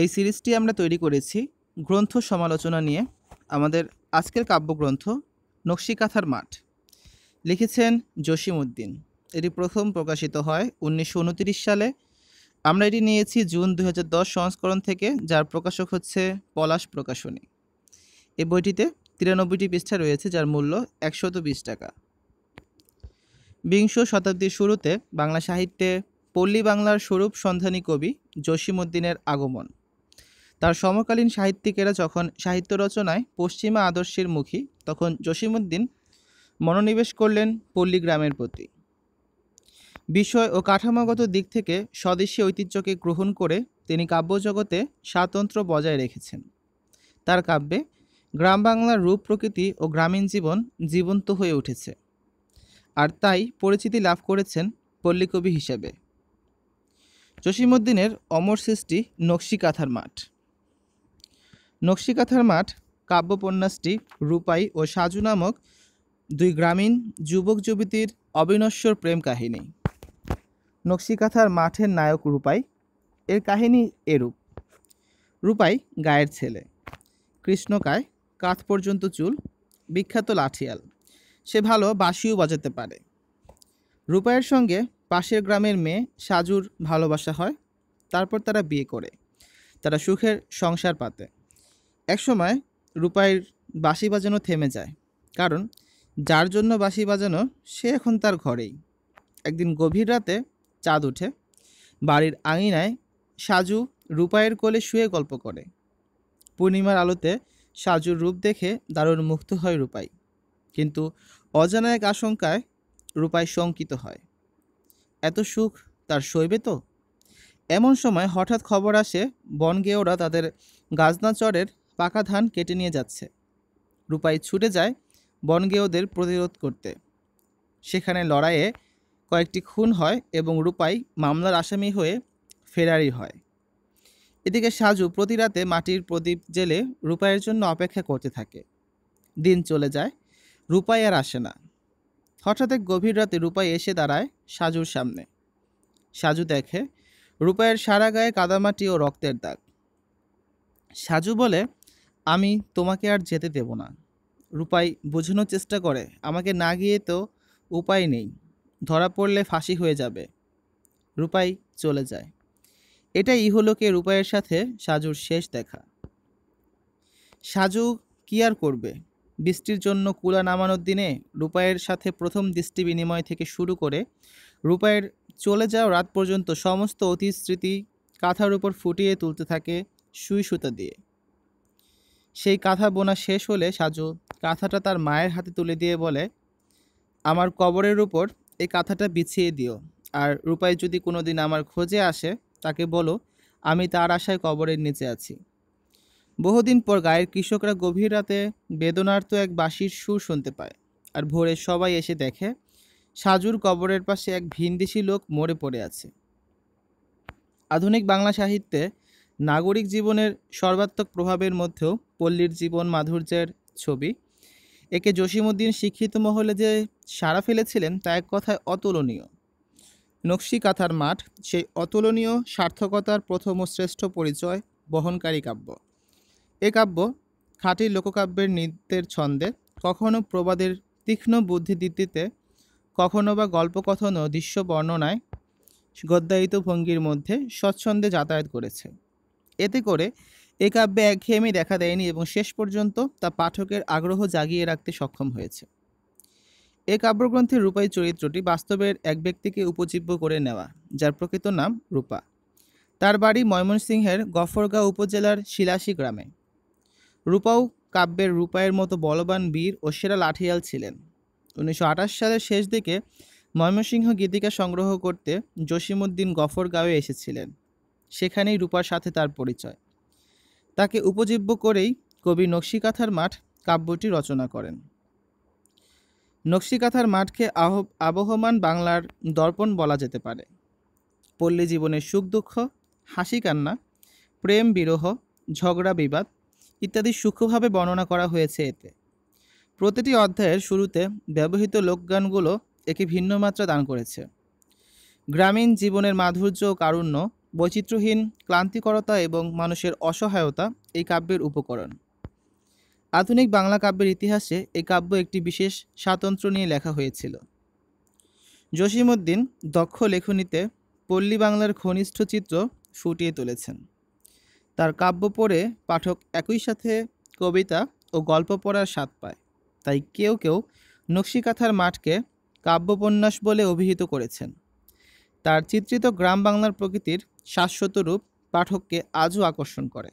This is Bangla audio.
এই সিরিজটি আমরা তৈরি করেছি গ্রন্থ সমালোচনা নিয়ে আমাদের আজকের কাব্যগ্রন্থ নকশিকাথার মাঠ লিখেছেন জসিম উদ্দিন এটি প্রথম প্রকাশিত হয় উনিশশো সালে আমরা এটি নিয়েছি জুন দু সংস্করণ থেকে যার প্রকাশক হচ্ছে পলাশ প্রকাশনী এই বইটিতে তিরানব্বইটি পৃষ্ঠা রয়েছে যার মূল্য একশত টাকা বিংশ শতাব্দীর শুরুতে বাংলা সাহিত্যে পল্লী বাংলার স্বরূপ সন্ধানী কবি উদ্দিনের আগমন তার সমকালীন সাহিত্যিকেরা যখন সাহিত্য রচনায় পশ্চিমা আদর্শের মুখী তখন জসীমউদ্দিন মনোনিবেশ করলেন পল্লীগ্রামের প্রতি বিষয় ও কাঠামোগত দিক থেকে স্বদেশী ঐতিহ্যকে গ্রহণ করে তিনি কাব্যজগতে স্বাতন্ত্র বজায় রেখেছেন তার কাব্যে গ্রাম বাংলার রূপ প্রকৃতি ও গ্রামীণ জীবন জীবন্ত হয়ে উঠেছে আর তাই পরিচিতি লাভ করেছেন পল্লীকবি হিসেবে জসীমুদ্দিনের অমর সৃষ্টি নকশি কাঁথার মাঠ নকশিকাথার মাঠ কাব্যপন্যাসটি রূপাই ও সাজু নামক দুই গ্রামীণ যুবক যুবতীর অবিনশ্বর প্রেম কাহিনী নকশিকাথার মাঠের নায়ক রূপাই এর কাহিনী এরূপ রূপাই গায়ের ছেলে কৃষ্ণকায় কাঁধ পর্যন্ত চুল বিখ্যাত লাঠিয়াল সে ভালো বাঁশিও বাজাতে পারে রূপায়ের সঙ্গে পাশের গ্রামের মেয়ে সাজুর ভালোবাসা হয় তারপর তারা বিয়ে করে তারা সুখের সংসার পাতে একসময় রূপাইয়ের বাঁশি বাজানো থেমে যায় কারণ যার জন্য বাঁশি বাজানো সে এখন তার ঘরেই একদিন গভীর রাতে চাঁদ ওঠে বাড়ির আঙিনায় সাজু রূপাইয়ের কোলে শুয়ে গল্প করে পূর্ণিমার আলোতে সাজুর রূপ দেখে দারুণ মুগ্ধ হয় রূপাই কিন্তু অজানা এক আশঙ্কায় রূপাই শঙ্কিত হয় এত সুখ তার সইবে তো এমন সময় হঠাৎ খবর আসে বনগেওরা তাদের গাজনা চরের পাকা ধান কেটে নিয়ে যাচ্ছে রূপাই ছুটে যায় বনগেয়দের প্রতিরোধ করতে সেখানে লড়াইয়ে কয়েকটি খুন হয় এবং রূপাই মামলার আসামি হয়ে ফেরারি হয় এদিকে সাজু প্রতি রাতে মাটির প্রদীপ জেলে রূপাইয়ের জন্য অপেক্ষা করতে থাকে দিন চলে যায় রূপাই আর আসে না হঠাৎ এক গভীর রাতে রূপাই এসে দাঁড়ায় সাজুর সামনে সাজু দেখে রূপাইয়ের সারা গায়ে কাদামাটি ও রক্তের দাগ সাজু বলে আমি তোমাকে আর যেতে দেব না রূপাই বোঝানোর চেষ্টা করে আমাকে না গিয়ে তো উপায় নেই ধরা পড়লে ফাঁসি হয়ে যাবে রূপাই চলে যায় এটা ইহলোকে রূপাইয়ের সাথে সাজুর শেষ দেখা সাজু কি আর করবে বৃষ্টির জন্য কুলা নামানোর দিনে রূপায়ের সাথে প্রথম দৃষ্টি বিনিময় থেকে শুরু করে রূপায়ের চলে যাওয়া রাত পর্যন্ত সমস্ত অতিস্মৃতি স্মৃতি কাঁথার উপর ফুটিয়ে তুলতে থাকে সুই সুতা দিয়ে সেই কাঁথা বোনা শেষ হলে সাজু কাঁথাটা তার মায়ের হাতে তুলে দিয়ে বলে আমার কবরের উপর এই কাঁথাটা বিছিয়ে দিও আর রূপাই যদি কোনো দিন আমার খোঁজে আসে তাকে বলো আমি তার আশায় কবরের নিচে আছি বহুদিন পর গায়ের কৃষকরা গভীর রাতে বেদনার্ত এক বাঁশির সুর শুনতে পায় আর ভোরে সবাই এসে দেখে সাজুর কবরের পাশে এক ভিনদেশি লোক মরে পড়ে আছে আধুনিক বাংলা সাহিত্যে নাগরিক জীবনের সর্বাত্মক প্রভাবের মধ্যেও পল্লীর জীবন মাধুর্যের ছবি একে জসীমউদ্দিন শিক্ষিত মহলে যে সাড়া ফেলেছিলেন তা এক কথায় অতুলনীয় নকশি কাথার মাঠ সেই অতুলনীয় সার্থকতার প্রথম ও শ্রেষ্ঠ পরিচয় বহনকারী কাব্য এ কাব্য খাঁটি লোককাব্যের নৃত্যের ছন্দে কখনো প্রবাদের তীক্ষ্ণ বুদ্ধিদীপ্তিতে কখনো বা গল্পকথন ও দৃশ্য বর্ণনায় গদ্যায়িত ভঙ্গির মধ্যে স্বচ্ছন্দে যাতায়াত করেছে এতে করে এ কাব্যে একঘেয়েমি দেখা দেয়নি এবং শেষ পর্যন্ত তা পাঠকের আগ্রহ জাগিয়ে রাখতে সক্ষম হয়েছে এ কাব্যগ্রন্থের রূপাই চরিত্রটি বাস্তবের এক ব্যক্তিকে উপজীব্য করে নেওয়া যার প্রকৃত নাম রূপা তার বাড়ি ময়মনসিংহের গফরগাঁও উপজেলার শিলাসি গ্রামে রূপাও কাব্যের রূপায়ের মতো বলবান বীর ও সেরা লাঠিয়াল ছিলেন উনিশশো সালের শেষ দিকে ময়মনসিংহ গীতিকা সংগ্রহ করতে জসিমুদ্দিন গফরগাঁওয়ে এসেছিলেন সেখানেই রূপার সাথে তার পরিচয় তাকে উপজীব্য করেই কবি নকশিকাথার মাঠ কাব্যটি রচনা করেন নকশিকাথার মাঠকে আহ আবহমান বাংলার দর্পণ বলা যেতে পারে পল্লী জীবনের সুখ দুঃখ হাসি কান্না প্রেম বিরহ ঝগড়া বিবাদ ইত্যাদি সূক্ষ্মভাবে বর্ণনা করা হয়েছে এতে প্রতিটি অধ্যায়ের শুরুতে ব্যবহৃত লোকগানগুলো একে ভিন্ন মাত্রা দান করেছে গ্রামীণ জীবনের মাধুর্য ও কারুণ্য বৈচিত্র্যহীন ক্লান্তিকরতা এবং মানুষের অসহায়তা এই কাব্যের উপকরণ আধুনিক বাংলা কাব্যের ইতিহাসে এই কাব্য একটি বিশেষ স্বাতন্ত্র্য নিয়ে লেখা হয়েছিল জসিমুদ্দিন দক্ষ লেখনীতে পল্লী বাংলার ঘনিষ্ঠ চিত্র ফুটিয়ে তুলেছেন তার কাব্য পড়ে পাঠক একই সাথে কবিতা ও গল্প পড়ার স্বাদ পায় তাই কেউ কেউ নকশিকাথার মাঠকে কাব্যোপন্যাস বলে অভিহিত করেছেন তার চিত্রিত গ্রাম বাংলার প্রকৃতির শাশ্বত রূপ পাঠককে আজও আকর্ষণ করে